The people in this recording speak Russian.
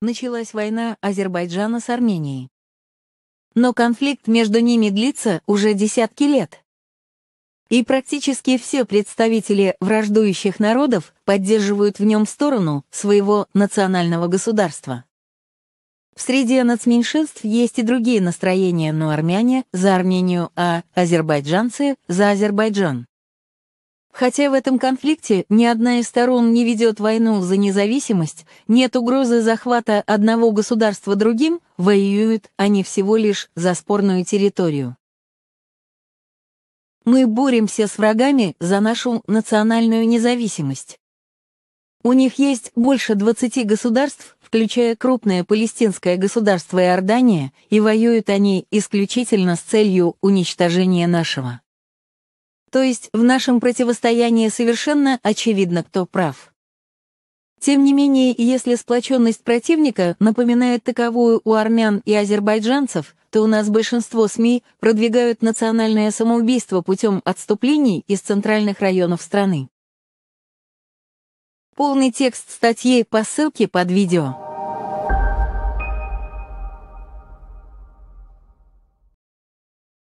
началась война Азербайджана с Арменией. Но конфликт между ними длится уже десятки лет. И практически все представители враждующих народов поддерживают в нем сторону своего национального государства. В среде нацменьшинств есть и другие настроения, но армяне за Армению, а азербайджанцы за Азербайджан. Хотя в этом конфликте ни одна из сторон не ведет войну за независимость, нет угрозы захвата одного государства другим, воюют они всего лишь за спорную территорию. Мы боремся с врагами за нашу национальную независимость. У них есть больше 20 государств, включая крупное палестинское государство Иордания, и воюют они исключительно с целью уничтожения нашего. То есть в нашем противостоянии совершенно очевидно, кто прав. Тем не менее, если сплоченность противника напоминает таковую у армян и азербайджанцев, то у нас большинство СМИ продвигают национальное самоубийство путем отступлений из центральных районов страны. Полный текст статьи по ссылке под видео.